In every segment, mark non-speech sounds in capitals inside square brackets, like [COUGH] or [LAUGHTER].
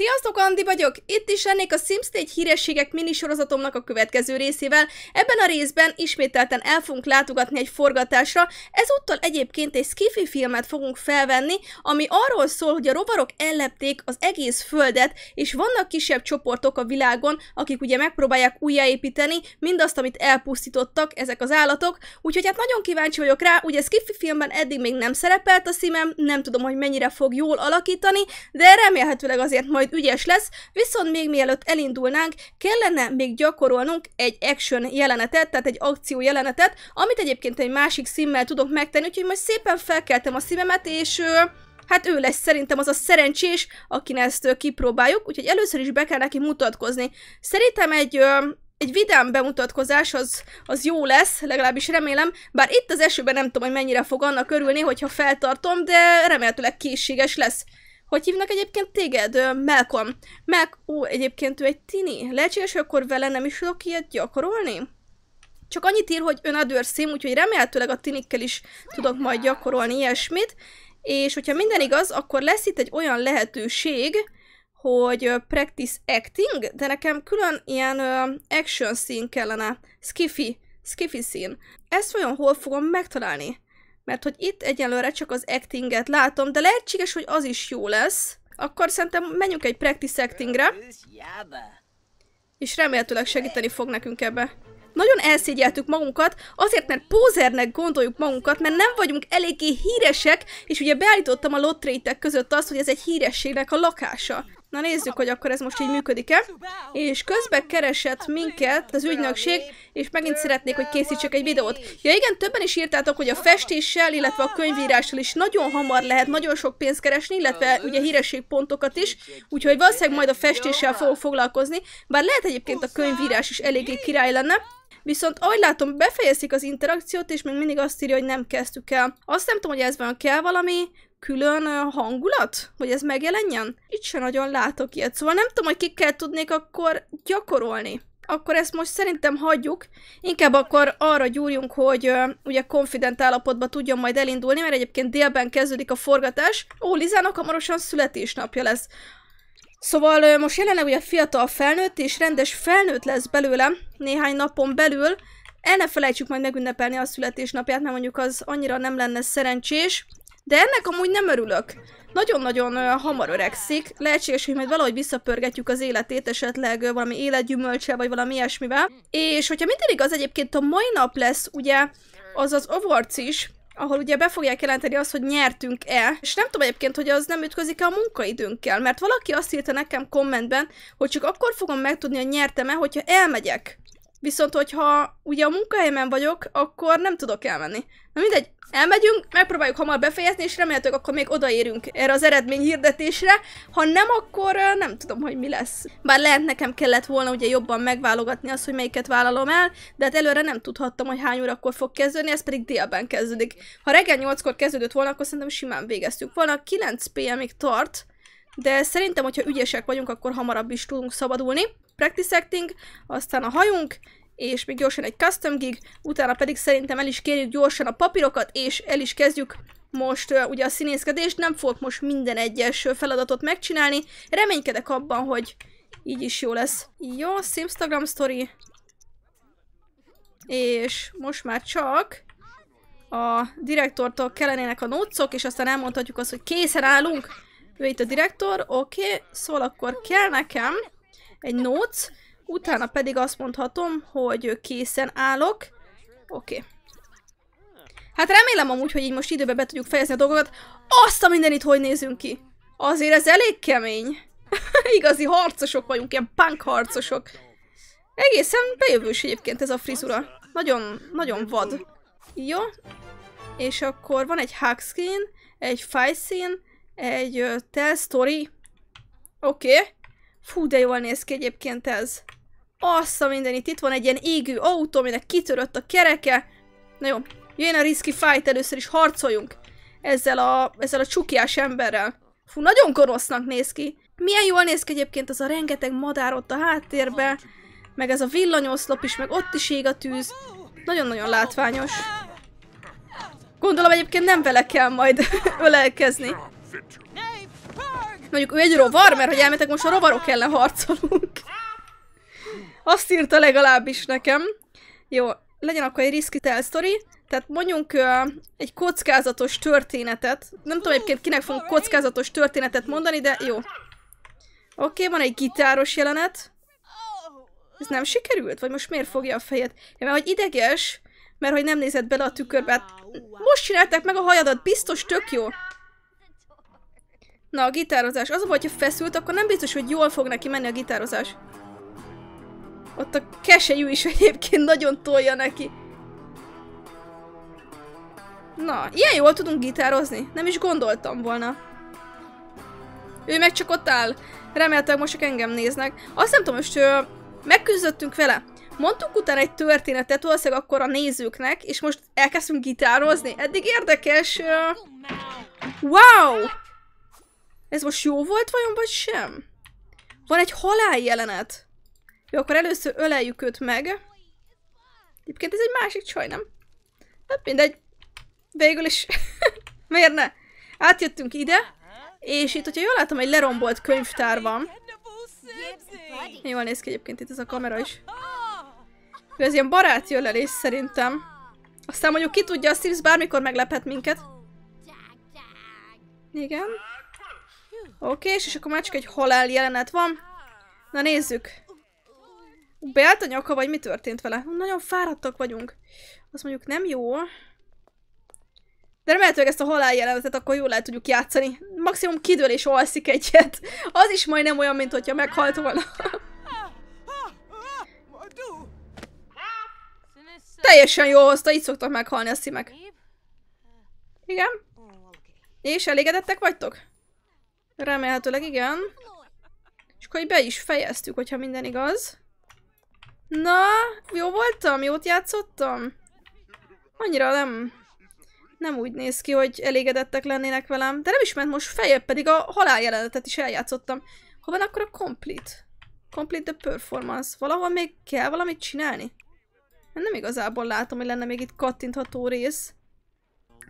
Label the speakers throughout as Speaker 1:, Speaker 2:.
Speaker 1: Sziasztok, Andi vagyok! Itt is lennék a 4 hírességek minisorozatomnak a következő részével. Ebben a részben ismételten el fogunk látogatni egy forgatásra, ezúttal egyébként egy skifi filmet fogunk felvenni, ami arról szól, hogy a rovarok ellepték az egész földet, és vannak kisebb csoportok a világon, akik ugye megpróbálják újjáépíteni mindazt, amit elpusztítottak ezek az állatok, úgyhogy hát nagyon kíváncsi vagyok rá, ugye skifi filmben eddig még nem szerepelt a szímem, nem tudom, hogy mennyire fog jól alakítani, de remélhetőleg azért majd majd ügyes lesz, viszont még mielőtt elindulnánk, kellene még gyakorolnunk egy action jelenetet, tehát egy akció jelenetet, amit egyébként egy másik szimmel tudok megtenni, úgyhogy most szépen felkeltem a szívemet, és hát ő lesz szerintem az a szerencsés, akin ezt kipróbáljuk, úgyhogy először is be kell neki mutatkozni. Szerintem egy egy vidám bemutatkozás az, az jó lesz, legalábbis remélem, bár itt az esőben nem tudom, hogy mennyire fog annak örülni, hogyha feltartom, de remélhetőleg készséges lesz. Hogy hívnak egyébként téged? Malcolm. Melk, ó, egyébként ő egy tini. Lehetséges, hogy akkor vele nem is tudok ilyet gyakorolni? Csak annyit ír, hogy ön a dörszém, úgyhogy remélhetőleg a tinikkel is tudok majd gyakorolni ilyesmit. És hogyha minden igaz, akkor lesz itt egy olyan lehetőség, hogy practice acting, de nekem külön ilyen action szín kellene. Skiffy, skiffy szín. Ezt vajon hol fogom megtalálni? mert hogy itt egyelőre csak az actinget látom, de lehetséges, hogy az is jó lesz. Akkor szerintem menjünk egy practice actingre, és remélhetőleg segíteni fog nekünk ebbe. Nagyon elszégyeltük magunkat, azért, mert pózernek gondoljuk magunkat, mert nem vagyunk eléggé híresek, és ugye beállítottam a lottréitek között azt, hogy ez egy hírességnek a lakása. Na nézzük, hogy akkor ez most így működik-e. És közben keresett minket az ügynökség, és megint szeretnék, hogy készítsek egy videót. Ja igen, többen is írtátok, hogy a festéssel, illetve a könyvírással is nagyon hamar lehet nagyon sok pénzt keresni, illetve ugye hírességpontokat is, úgyhogy valószínűleg majd a festéssel fogok foglalkozni, bár lehet egyébként a könyvírás is eléggé király lenne. Viszont ahogy látom, befejezik az interakciót, és még mindig azt írja, hogy nem kezdtük el. Azt nem tudom, hogy ez van kell valami külön hangulat, hogy ez megjelenjen? Itt se nagyon látok ilyet, szóval nem tudom, hogy kikkel tudnék akkor gyakorolni. Akkor ezt most szerintem hagyjuk, inkább akkor arra gyúrjunk, hogy uh, ugye konfident állapotba tudjon majd elindulni, mert egyébként délben kezdődik a forgatás. Ó, Lizának hamarosan születésnapja lesz. Szóval uh, most jelenleg ugye fiatal felnőtt, és rendes felnőtt lesz belőlem néhány napon belül, el ne felejtsük majd megünnepelni a születésnapját, mert mondjuk az annyira nem lenne szerencsés. De ennek amúgy nem örülök. Nagyon-nagyon hamar öregszik. Lehetséges, hogy majd valahogy visszapörgetjük az életét, esetleg valami életgyümölcse, vagy valami ilyesmivel. És hogyha minden igaz, egyébként a mai nap lesz ugye az az awards is, ahol ugye be fogják jelenteni azt, hogy nyertünk-e, és nem tudom egyébként, hogy az nem ütközik-e a munkaidőnkkel, mert valaki azt írta nekem kommentben, hogy csak akkor fogom megtudni, hogy nyertem-e, hogyha elmegyek. Viszont, hogyha ugye a munkahelyemen vagyok, akkor nem tudok elmenni. Na mindegy, Elmegyünk, megpróbáljuk hamar befejezni, és remélhetőleg akkor még odaérünk erre az eredmény hirdetésre. Ha nem, akkor nem tudom, hogy mi lesz. Bár lehet nekem kellett volna ugye jobban megválogatni azt, hogy melyiket vállalom el, de hát előre nem tudhattam, hogy hány órakor fog kezdődni, ez pedig délben kezdődik. Ha reggel 8-kor kezdődött volna, akkor szerintem simán végeztük volna. 9 pm-ig tart, de szerintem, hogyha ügyesek vagyunk, akkor hamarabb is tudunk szabadulni. Practice acting, aztán a hajunk, és még gyorsan egy custom gig, utána pedig szerintem el is kérjük gyorsan a papírokat, és el is kezdjük most uh, ugye a színészkedést, nem fogok most minden egyes feladatot megcsinálni, reménykedek abban, hogy így is jó lesz. Jó, Simstagram story. És most már csak a direktortól kellenének a nócok, és aztán elmondhatjuk azt, hogy készen állunk. Ő itt a direktor, oké, okay. szóval akkor kell nekem egy nóc, Utána pedig azt mondhatom, hogy készen állok. Oké. Okay. Hát remélem amúgy, hogy így most időben be tudjuk fejezni a dolgokat. Azt a mindenit, hogy nézünk ki! Azért ez elég kemény. [LAUGHS] Igazi harcosok vagyunk, ilyen punk harcosok. Egészen bejövős egyébként ez a frizura. Nagyon, nagyon vad. Jó. És akkor van egy hack egy fight scene, egy uh, tell story. Oké. Okay. Fú, de jól néz ki egyébként ez. Assza minden, mindenit, itt van egy ilyen égő autó, aminek kitörött a kereke. Na jó, jön a risky fight, először is harcoljunk. Ezzel a, ezzel a csukiás emberrel. Fú, nagyon gonosznak néz ki. Milyen jól néz ki egyébként az a rengeteg madár ott a háttérbe, meg ez a villanyoszlop is, meg ott is ég a tűz. Nagyon-nagyon látványos. Gondolom egyébként nem vele kell majd [LAUGHS] ölelkezni. Mondjuk ő egy rovar, mert hogy elmétek most a rovarok ellen harcolunk. Azt írta legalábbis nekem. Jó, legyen akkor egy risky tell story. Tehát mondjunk uh, egy kockázatos történetet. Nem tudom egyébként kinek fogunk kockázatos történetet mondani, de jó. Oké, okay, van egy gitáros jelenet. Ez nem sikerült? Vagy most miért fogja a fejed? Ja, mert hogy ideges, mert hogy nem nézett bele a tükörbe. Hát, most csinálták meg a hajadat, biztos tök jó. Na, a gitározás. Az a baj, hogyha feszült, akkor nem biztos, hogy jól fog neki menni a gitározás. Ott a keselyű is egyébként nagyon tolja neki. Na, ilyen jól tudunk gitározni. Nem is gondoltam volna. Ő meg csak ott áll. Reméltek most csak engem néznek. Azt nem tudom, most ő... megküzdöttünk vele. Mondtuk utána egy történetet valószínűleg akkor a nézőknek, és most elkezdtünk gitározni. Eddig érdekes. Wow! Ez most jó volt vajon, vagy sem? Van egy halál jelenet. Jó, akkor először öleljük őt meg. Egyébként ez egy másik csaj, nem? Hát mindegy. Végül is. [LAUGHS] Miért ne? Átjöttünk ide, és itt, hogyha jól látom, egy lerombolt könyvtár van. Jól néz ki egyébként itt ez a kamera is. Ő ez ilyen barát jölelés szerintem. Aztán mondjuk ki tudja, a Sims bármikor meglephet minket. Igen. Oké, okay, és akkor már csak egy halál jelenet van. Na nézzük. Beállt a nyaka, vagy mi történt vele? Nagyon fáradtak vagyunk. Azt mondjuk nem jó. De remélhetőleg ezt a haláljelenetet akkor jól lehet tudjuk játszani. Maximum kidől és alszik egyet. Az is majdnem olyan, mint hogyha meghalt volna. Teljesen jól hozta, így szoktak meghalni a szimek. Igen? És elégedettek vagytok? Remélhetőleg igen. És akkor így be is fejeztük, hogyha minden igaz. Na, jó voltam? Jót játszottam? Annyira nem... Nem úgy néz ki, hogy elégedettek lennének velem. De nem is ment most fejebb, pedig a haláljelenetet is eljátszottam. Ha van akkor a complete. Complete the performance. Valahol még kell valamit csinálni? Nem igazából látom, hogy lenne még itt kattintható rész.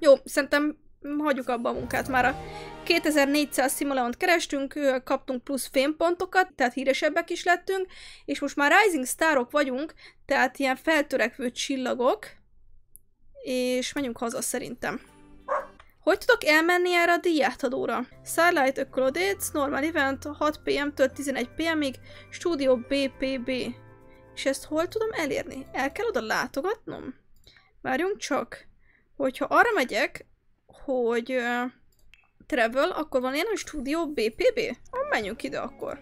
Speaker 1: Jó, szerintem hagyjuk abba a munkát már. A 2400 Simulont kerestünk, kaptunk plusz fémpontokat, tehát híresebbek is lettünk, és most már Rising Starok vagyunk, tehát ilyen feltörekvő csillagok, és menjünk haza szerintem. Hogy tudok elmenni erre a díjátadóra? Starlight Accolates, Normal Event, 6 pm-től 11 pm-ig, Studio BPB. És ezt hol tudom elérni? El kell oda látogatnom? Várjunk csak. Hogyha arra megyek, hogy uh, travel, akkor van ilyen a stúdió BPB? Ah, menjünk ide akkor.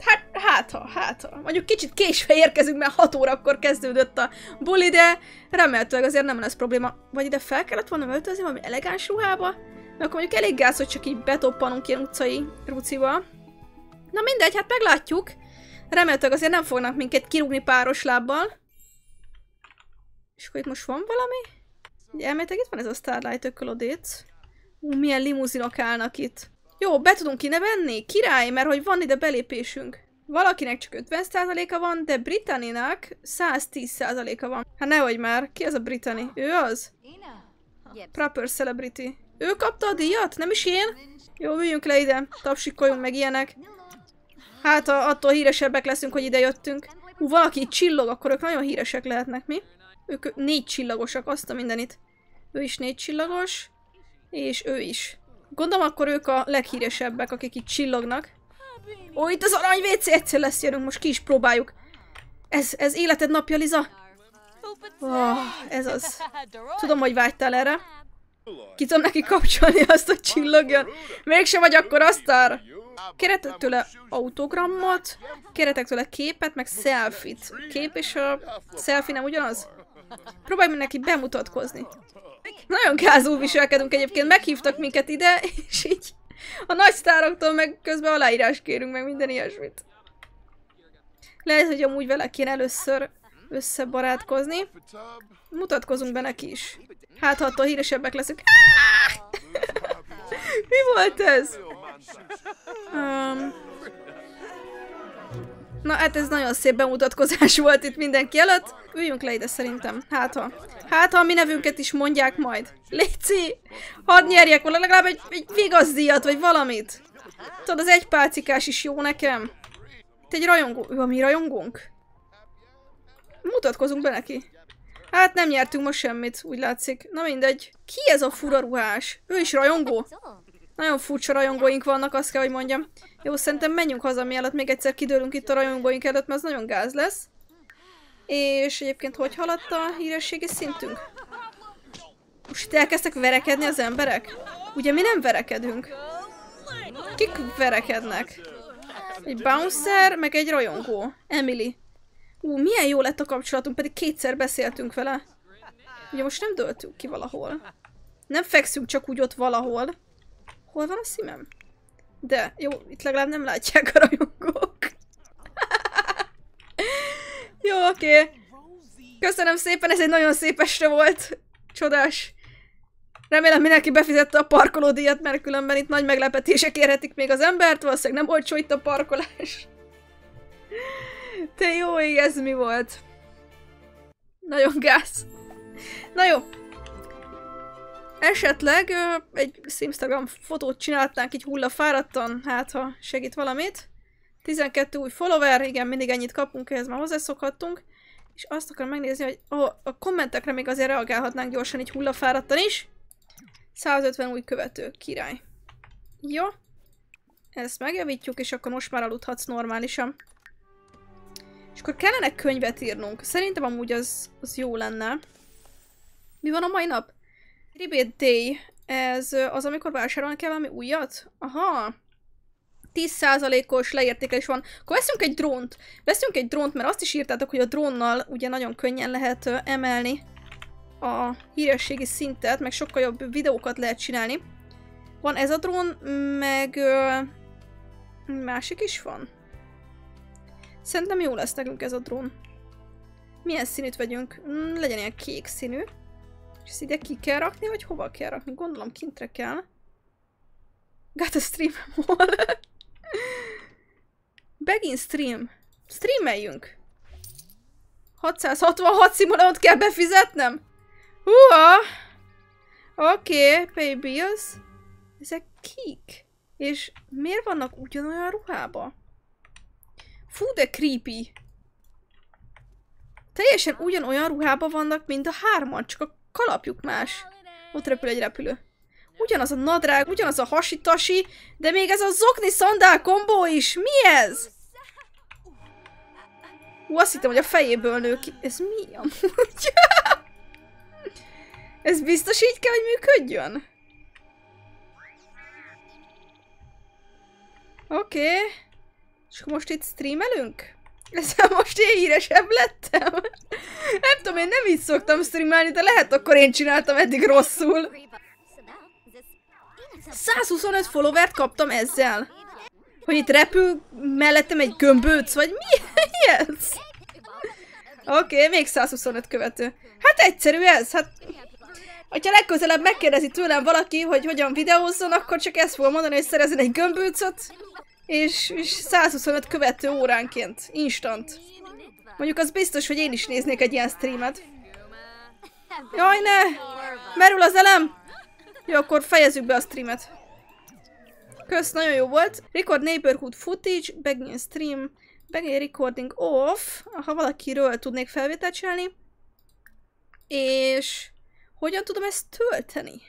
Speaker 1: Hát, hát ha, hát ha. Mondjuk kicsit késve érkezünk, mert 6 órakor kezdődött a buli, de remélhetőleg azért nem lesz probléma. Vagy ide fel kellett volna öltözni valami elegáns ruhába? Mert akkor mondjuk elég gáz, hogy csak így betoppanunk ilyen utcai rucival. Na mindegy, hát meglátjuk. Remélhetőleg azért nem fognak minket kirúgni páros lábbal. És akkor itt most van valami? Ugye elméletek itt van ez a Starlight ökölodét. Ú, milyen limuzinok állnak itt. Jó, be tudunk ide venni? Király, mert hogy van ide belépésünk. Valakinek csak 50%-a van, de Britanninak 110%-a van. Hát nehogy már, ki az a Britanni? Ő az? Proper celebrity. Ő kapta a díjat? Nem is én? Jó, üljünk le ide, tapsikoljunk meg ilyenek. Hát a, attól híresebbek leszünk, hogy ide jöttünk. Hú, valaki csillog, akkor ők nagyon híresek lehetnek, mi? Ők négy csillagosak, azt a mindenit. Ő is négy csillagos, és ő is. Gondolom akkor ők a leghíresebbek, akik itt csillognak. Ó, itt az arany WC egyszer lesz jönünk, most ki is próbáljuk. Ez, ez életed napja, Liza? Oh, ez az. Tudom, hogy vágytál erre. Ki tudom neki kapcsolni azt, hogy csillogjon. Mégsem vagy akkor aztár. Kéretek tőle autogramot, kéretek tőle képet, meg selfit. Kép és a selfie nem ugyanaz? Próbálj meg neki bemutatkozni. Nagyon gázul viselkedünk egyébként, meghívtak minket ide, [LAUGHS] és így a nagy sztároktól meg közben aláírás kérünk, meg minden ilyesmit. Lehet, hogy amúgy vele kéne először összebarátkozni. Mutatkozunk be neki is. Hát, ha attól híresebbek leszünk. [LAUGHS] Mi volt ez? Um, na, hát ez nagyon szép bemutatkozás volt itt mindenki előtt. Üljünk le ide szerintem. Hát ha. Hát ha a mi nevünket is mondják majd. Léci! Hadd nyerjek volna legalább egy, egy díjat, vagy valamit. Tudod, az egy pálcikás is jó nekem. Te egy rajongó. Ő a mi rajongónk? Mutatkozunk be neki. Hát nem nyertünk most semmit, úgy látszik. Na mindegy. Ki ez a fura ruhás? Ő is rajongó? Nagyon furcsa rajongóink vannak, azt kell, hogy mondjam. Jó, szerintem menjünk haza, mielőtt még egyszer kidőlünk itt a rajongóink előtt, mert az nagyon gáz lesz. És egyébként hogy haladt a hírességi szintünk? Most itt elkezdtek verekedni az emberek? Ugye mi nem verekedünk? Kik verekednek? Egy bouncer, meg egy rajongó. Emily. Ú, milyen jó lett a kapcsolatunk, pedig kétszer beszéltünk vele. Ugye most nem döltünk ki valahol. Nem fekszünk csak úgy ott valahol. Hol van a szímem? De, jó, itt legalább nem látják a rajongók. Jó, oké. Okay. Köszönöm szépen, ez egy nagyon szép este volt. Csodás. Remélem mindenki befizette a parkolódíjat, mert különben itt nagy meglepetések érhetik még az embert, valószínűleg nem olcsó itt a parkolás. Te jó ég, ez mi volt? Nagyon gáz. Na jó. Esetleg egy Simstagram fotót csináltnánk így hullafáradtan, hát ha segít valamit. 12 új follower, igen, mindig ennyit kapunk, ehhez már hozzászokhattunk. És azt akarom megnézni, hogy ó, a kommentekre még azért reagálhatnánk gyorsan, így hullafáradtan is. 150 új követő, király. Jó. Ezt megjavítjuk, és akkor most már aludhatsz normálisan. És akkor kellene könyvet írnunk. Szerintem amúgy az, az jó lenne. Mi van a mai nap? Rebate Day. Ez az, amikor vásárolni kell valami újat? Aha. 10%-os leértékelés van. Akkor veszünk egy drónt. Veszünk egy drónt, mert azt is írtátok, hogy a drónnal ugye nagyon könnyen lehet emelni a hírességi szintet, meg sokkal jobb videókat lehet csinálni. Van ez a drón, meg ö, másik is van. Szerintem jó lesz nekünk ez a drón. Milyen színűt vegyünk? Mm, legyen ilyen kék színű. És ezt ide ki kell rakni, vagy hova kell rakni? Gondolom kintre kell. Got a stream [LAUGHS] Begin stream. Streameljünk. 666 szimulált kell befizetnem? Húha! Oké, okay, pay bills. Ezek kik? És miért vannak ugyanolyan ruhába? Fú, de creepy. Teljesen ugyanolyan ruhába vannak, mint a hárman, csak a kalapjuk más. Ott repül egy repülő. Ugyanaz a nadrág, ugyanaz a hasitasi, de még ez a zokni szandál kombó is! Mi ez? Ú, azt hittem, hogy a fejéből nő ki. Ez mi amúgy? [LAUGHS] ez biztos így kell, hogy működjön? Oké. Okay. És most itt streamelünk? Ezzel [LAUGHS] most én híresebb lettem? nem tudom, én nem így szoktam streamelni, de lehet akkor én csináltam eddig rosszul. 125 followert kaptam ezzel? Hogy itt repül mellettem egy gömböc, vagy mi, mi [LAUGHS] ez? Oké, okay, még 125 követő. Hát egyszerű ez, hát... Hogyha legközelebb megkérdezi tőlem valaki, hogy hogyan videózzon, akkor csak ezt fogom mondani, hogy szerezzen egy gömbőcöt, és, és 125 követő óránként. Instant. Mondjuk az biztos, hogy én is néznék egy ilyen streamet. Jaj, ne! Merül az elem! Jó, akkor fejezzük be a streamet. Kösz, nagyon jó volt. Record neighborhood footage, begin stream, begin recording off, ha valakiről tudnék felvételt csinálni. És hogyan tudom ezt tölteni?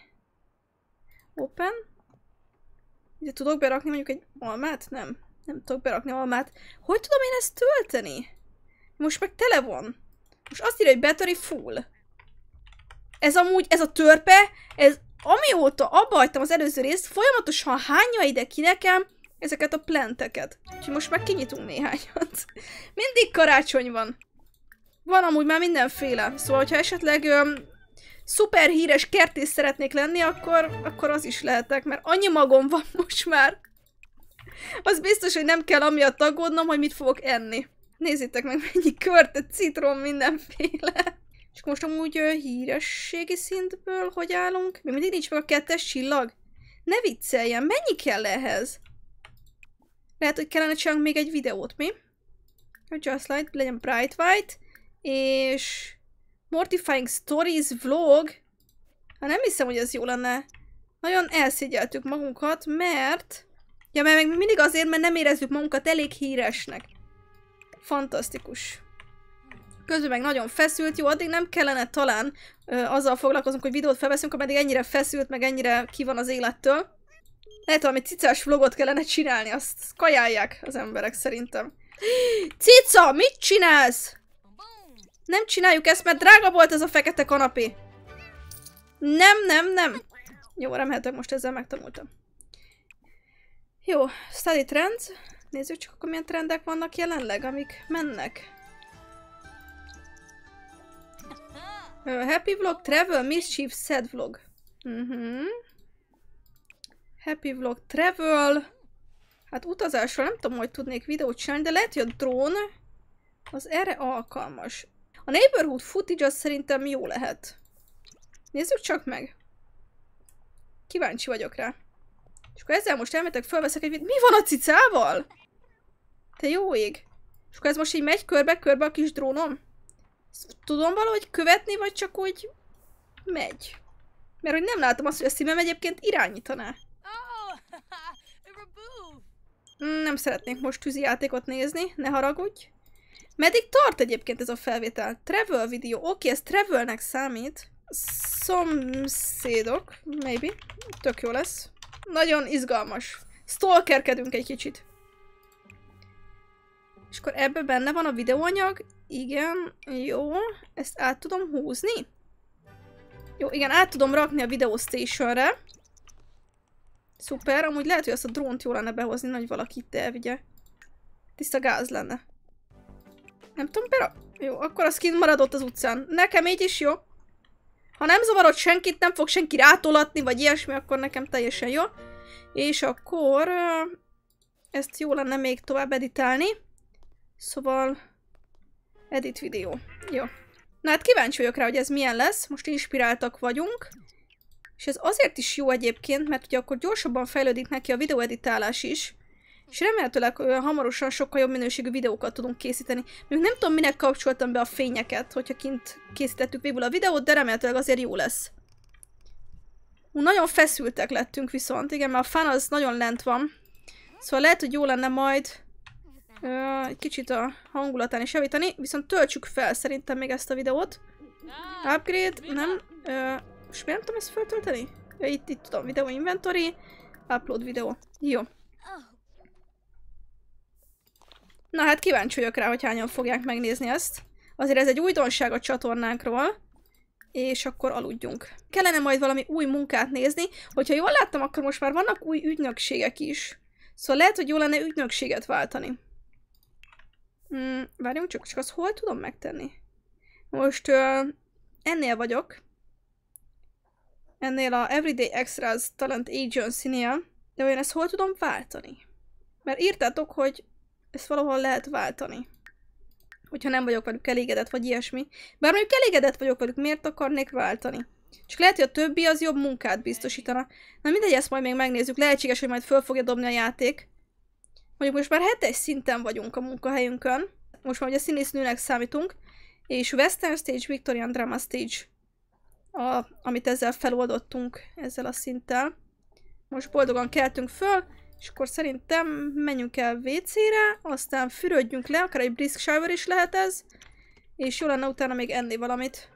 Speaker 1: Open. Ide tudok berakni mondjuk egy almát? Nem. Nem tudok berakni almát. Hogy tudom én ezt tölteni? Most meg tele van. Most azt írja, hogy battery full ez amúgy, ez a törpe, ez amióta abba az előző részt, folyamatosan hányja ide ki nekem ezeket a planteket. Úgyhogy most már kinyitunk néhányat. [LAUGHS] Mindig karácsony van. Van amúgy már mindenféle. Szóval, hogyha esetleg öm, szuper híres kertész szeretnék lenni, akkor, akkor az is lehetek, mert annyi magom van [LAUGHS] most már. Az biztos, hogy nem kell amiatt aggódnom, hogy mit fogok enni. Nézzétek meg, mennyi körte, citrom, mindenféle. Csak most amúgy uh, hírességi szintből hogy állunk? Még mindig nincs meg a kettes csillag? Ne vicceljen, mennyi kell ehhez? Lehet, hogy kellene csak még egy videót, mi? A Just Light legyen Bright White, és Mortifying Stories vlog. Hát nem hiszem, hogy ez jó lenne. Nagyon elszégyeltük magunkat, mert... Ja, mert még mindig azért, mert nem érezzük magunkat elég híresnek. Fantasztikus közben meg nagyon feszült, jó, addig nem kellene talán ö, azzal foglalkozunk, hogy videót felveszünk, ameddig ennyire feszült, meg ennyire ki van az élettől. Lehet valami cicás vlogot kellene csinálni, azt kajálják az emberek szerintem. Cica, mit csinálsz? Nem csináljuk ezt, mert drága volt ez a fekete kanapé. Nem, nem, nem. Jó, remélhetőleg most ezzel megtanultam. Jó, study trends. Nézzük csak akkor milyen trendek vannak jelenleg, amik mennek. Uh, happy vlog, travel, mischief, sad vlog. Uh mhm. -huh. Happy vlog, travel. Hát utazásról nem tudom, hogy tudnék videót csinálni, de lehet, hogy a drón az erre alkalmas. A neighborhood footage az szerintem jó lehet. Nézzük csak meg. Kíváncsi vagyok rá. És akkor ezzel most elmetek, felveszek egy... Mi van a cicával? Te jó ég. És akkor ez most így megy körbe-körbe a kis drónom? tudom valahogy követni, vagy csak úgy megy? Mert hogy nem látom azt, hogy a szívem egyébként irányítaná. Oh, [LAUGHS] hmm, nem szeretnék most tűzi játékot nézni, ne haragudj. Meddig tart egyébként ez a felvétel? Travel video. Oké, okay, ez travelnek számít. Szomszédok, maybe. Tök jó lesz. Nagyon izgalmas. Stalkerkedünk egy kicsit. És akkor ebben benne van a videóanyag. Igen, jó. Ezt át tudom húzni? Jó, igen, át tudom rakni a Video Station-re. Szuper, amúgy lehet, hogy azt a drónt jól lenne behozni, hogy valaki itt elvigye. Tiszta gáz lenne. Nem tudom, pero... Jó, akkor az kint maradott az utcán. Nekem így is jó. Ha nem zavarod senkit, nem fog senki rátolatni, vagy ilyesmi, akkor nekem teljesen jó. És akkor... Ezt jó lenne még tovább editálni. Szóval... Edit videó. Jó. Na hát kíváncsi vagyok rá, hogy ez milyen lesz. Most inspiráltak vagyunk. És ez azért is jó egyébként, mert ugye akkor gyorsabban fejlődik neki a videóeditálás is. És remélhetőleg hamarosan sokkal jobb minőségű videókat tudunk készíteni. Még nem tudom, minek kapcsoltam be a fényeket, hogyha kint készítettük végül a videót, de remélhetőleg azért jó lesz. Ú, nagyon feszültek lettünk viszont, igen, mert a fán az nagyon lent van. Szóval lehet, hogy jó lenne majd egy kicsit a hangulatán is javítani, viszont töltsük fel szerintem még ezt a videót. Upgrade, nem, uh, most miért nem tudom ezt feltölteni? Ja, itt, itt tudom, videó inventory, upload videó. Jó. Na hát kíváncsi vagyok rá, hogy hányan fogják megnézni ezt. Azért ez egy újdonság a csatornánkról. És akkor aludjunk. Kellene majd valami új munkát nézni. Hogyha jól láttam, akkor most már vannak új ügynökségek is. Szóval lehet, hogy jó lenne ügynökséget váltani. Mm, várjunk csak, csak azt hol tudom megtenni? Most uh, ennél vagyok. Ennél a Everyday Extras Talent Agency-nél. De vajon ezt hol tudom váltani? Mert írtátok, hogy ezt valahol lehet váltani. Hogyha nem vagyok velük elégedett, vagy ilyesmi. Bár mondjuk elégedett vagyok velük, miért akarnék váltani? Csak lehet, hogy a többi az jobb munkát biztosítana. Na mindegy, ezt majd még megnézzük. Lehetséges, hogy majd föl fogja dobni a játék. Mondjuk most már hetes szinten vagyunk a munkahelyünkön, most már ugye színésznőnek számítunk, és Western Stage, Victorian Drama Stage, a, amit ezzel feloldottunk, ezzel a szinttel. Most boldogan keltünk föl, és akkor szerintem menjünk el WC-re, aztán fürödjünk le, akár egy brisk shower is lehet ez, és jó lenne utána még enni valamit.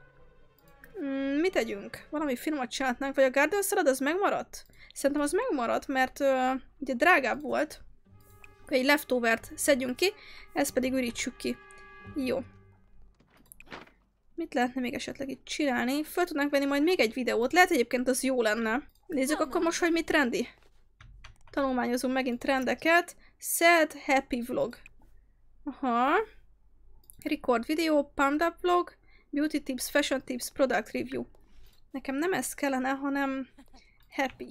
Speaker 1: Mm, mit tegyünk? Valami filmet csinálnánk, vagy a Garden Salad az megmaradt? Szerintem az megmaradt, mert ö, ugye drágább volt. Akkor egy leftovert szedjünk ki, ezt pedig ürítsük ki. Jó. Mit lehetne még esetleg itt csinálni? Föl tudnánk venni majd még egy videót. Lehet egyébként az jó lenne. Nézzük akkor most, hogy mi trendi. Tanulmányozunk megint trendeket. Sad Happy Vlog. Aha. Record video, Panda Vlog, Beauty Tips, Fashion Tips, Product Review. Nekem nem ez kellene, hanem happy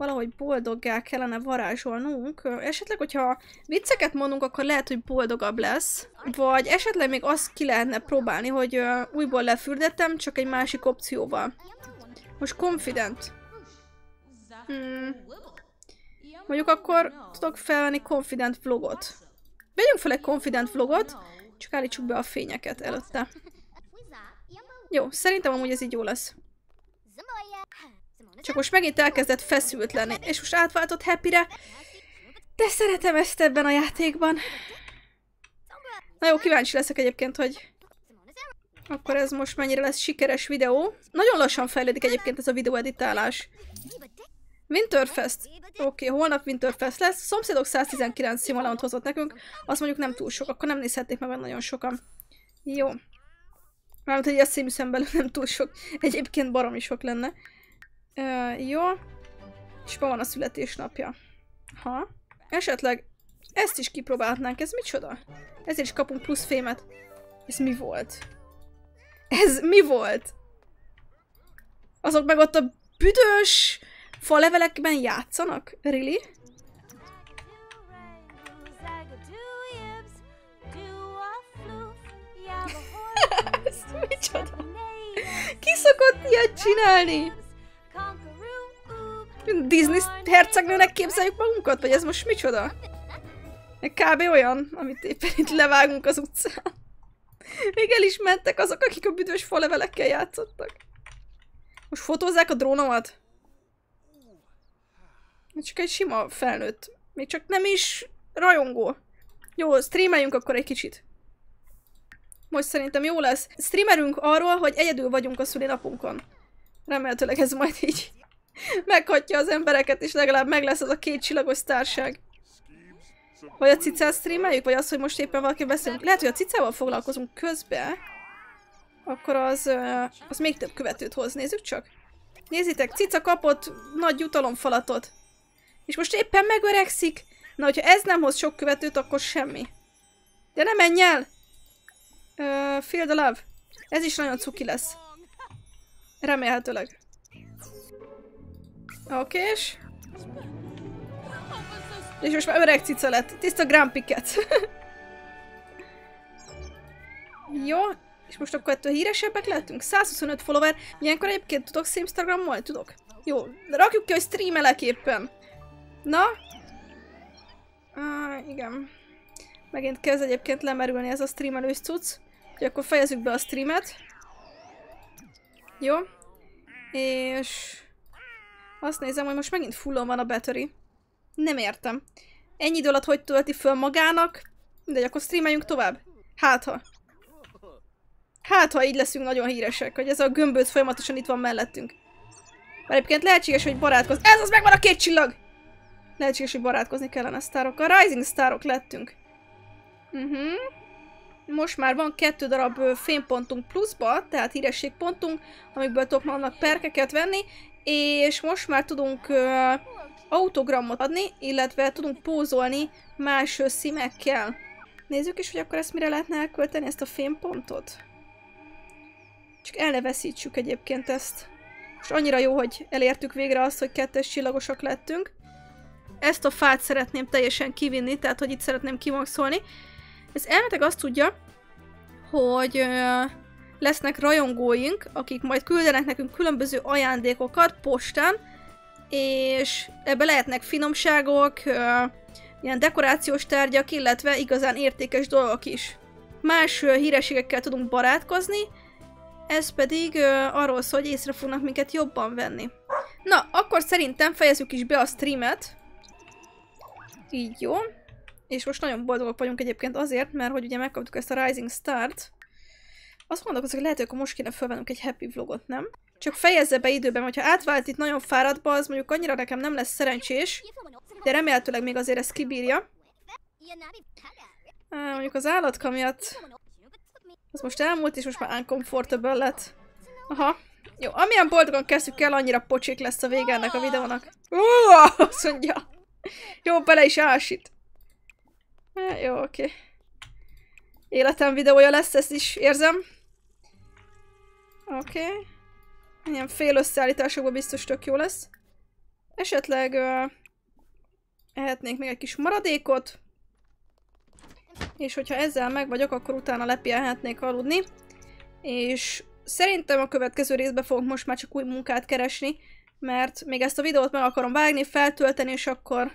Speaker 1: valahogy boldoggá kellene varázsolnunk. Esetleg, hogyha vicceket mondunk, akkor lehet, hogy boldogabb lesz. Vagy esetleg még azt ki lehetne próbálni, hogy újból lefürdettem, csak egy másik opcióval. Most confident. Hmm. Mondjuk akkor tudok felvenni confident vlogot. Vegyünk fel egy confident vlogot, csak állítsuk be a fényeket előtte. Jó, szerintem amúgy ez így jó lesz. Csak most megint elkezdett feszült lenni, és most átváltott Happyre. De szeretem ezt ebben a játékban. Na jó, kíváncsi leszek egyébként, hogy akkor ez most mennyire lesz sikeres videó. Nagyon lassan fejlődik egyébként ez a videóeditálás. Winterfest. Oké, okay, holnap Winterfest lesz. szomszédok 119 szimolaunt hozott nekünk. Azt mondjuk nem túl sok, akkor nem nézhették meg nagyon sokan. Jó. Mármint, hogy a szimszem belül nem túl sok. Egyébként baromi sok lenne. Ö, jó. És ma van a születésnapja. Ha. Esetleg ezt is kipróbálhatnánk. Ez micsoda? Ezért is kapunk plusz fémet. Ez mi volt? Ez mi volt? Azok meg ott a büdös levelekben játszanak? Really? [LAUGHS] Ez micsoda? Ki szokott ilyet csinálni? Disney hercegnőnek képzeljük magunkat? Vagy ez most micsoda? Kb. olyan, amit éppen itt levágunk az utcán. Még el is mentek azok, akik a büdös levelekkel játszottak. Most fotózzák a drónomat? Csak egy sima felnőtt. Még csak nem is rajongó. Jó, streameljünk akkor egy kicsit. Most szerintem jó lesz. Streamerünk arról, hogy egyedül vagyunk a szülinapunkon. Remélhetőleg ez majd így Meghatja az embereket, és legalább meg lesz az a két csillagos társág. Vagy a cicát streameljük, vagy az, hogy most éppen valaki beszélünk. Lehet, hogy a cicával foglalkozunk közben. Akkor az, az még több követőt hoz. Nézzük csak. Nézzétek, cica kapott nagy jutalomfalatot. És most éppen megöregszik. Na, hogyha ez nem hoz sok követőt, akkor semmi. De ne menj el! Uh, feel the love. Ez is nagyon cuki lesz. Remélhetőleg. Okés. És most már öreg cica lett. Tiszta grampiket. [LAUGHS] Jó. És most akkor ettől híresebbek lettünk? 125 follower. Milyenkor egyébként tudok Instagrammal? Tudok. Jó. De rakjuk ki, hogy streamelek éppen. Na. Ah, igen. Megint kezd egyébként lemerülni ez a streamelős cucc. Úgyhogy akkor fejezzük be a streamet. Jó. És... Azt nézem, hogy most megint fullon van a battery. Nem értem. Ennyi idő alatt hogy tölti föl magának? De akkor streameljünk tovább. Hát ha. Hát ha így leszünk nagyon híresek, hogy ez a gömböt folyamatosan itt van mellettünk. Bár egyébként lehetséges, hogy barátkoz... Ez az megvan a két csillag! Lehetséges, hogy barátkozni kellene a sztárokkal. Rising sztárok lettünk. Mhm. Uh -huh. Most már van kettő darab fénypontunk pluszba, tehát hírességpontunk, amikből tudok annak perkeket venni, és most már tudunk uh, autogramot adni, illetve tudunk pózolni más szimekkel. Nézzük is, hogy akkor ezt mire lehetne elkölteni, ezt a fénypontot. Csak el ne veszítsük egyébként ezt. Most annyira jó, hogy elértük végre azt, hogy kettes csillagosak lettünk. Ezt a fát szeretném teljesen kivinni, tehát hogy itt szeretném kimaxolni. Ez elmetek azt tudja, hogy lesznek rajongóink, akik majd küldenek nekünk különböző ajándékokat postán, és ebbe lehetnek finomságok, ilyen dekorációs tárgyak, illetve igazán értékes dolgok is. Más hírességekkel tudunk barátkozni, ez pedig arról szól, hogy észre fognak minket jobban venni. Na, akkor szerintem fejezzük is be a streamet. Így jó. És most nagyon boldogok vagyunk egyébként azért, mert hogy ugye megkaptuk ezt a Rising Start. Azt gondolkozok, hogy lehet, hogy akkor most kéne fölvennünk egy happy vlogot, nem? Csak fejezze be időben, hogyha átvált itt nagyon fáradtba, az mondjuk annyira nekem nem lesz szerencsés, de remélhetőleg még azért ezt kibírja. Á, mondjuk az állatka miatt az most elmúlt, és most már uncomfortable lett. Aha. Jó, amilyen boldogan kezdjük el, annyira pocsék lesz a vége ennek a videónak. Uah, azt mondja. Jó, bele is ásít. Jó, oké. Életem videója lesz, ezt is érzem. Oké. Okay. Ilyen fél összeállításokban biztos tök jó lesz. Esetleg uh, ehetnénk még egy kis maradékot. És hogyha ezzel meg vagyok, akkor utána lepihenhetnék aludni. És szerintem a következő részben fogok most már csak új munkát keresni, mert még ezt a videót meg akarom vágni, feltölteni, és akkor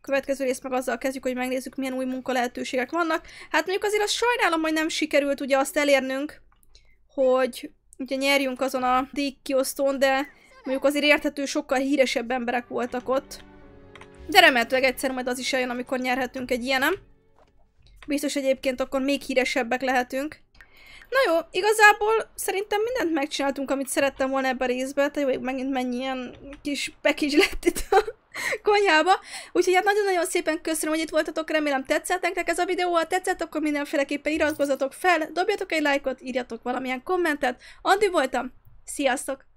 Speaker 1: következő részt meg azzal kezdjük, hogy megnézzük, milyen új munka lehetőségek vannak. Hát mondjuk azért azt sajnálom, hogy nem sikerült ugye azt elérnünk, hogy Ugye nyerjünk azon a díjkiosztón, de mondjuk azért érthető, sokkal híresebb emberek voltak ott. De remélhetőleg egyszer majd az is eljön, amikor nyerhetünk egy ilyenem. Biztos egyébként akkor még híresebbek lehetünk. Na jó, igazából szerintem mindent megcsináltunk, amit szerettem volna ebbe a részbe, te jó, megint mennyi ilyen kis package lett itt a [LAUGHS] konyhába. Úgyhogy hát nagyon-nagyon szépen köszönöm, hogy itt voltatok, remélem tetszett nektek ez a videó, ha tetszett, akkor mindenféleképpen iratkozzatok fel, dobjatok egy lájkot, írjatok valamilyen kommentet. Andi voltam, sziasztok!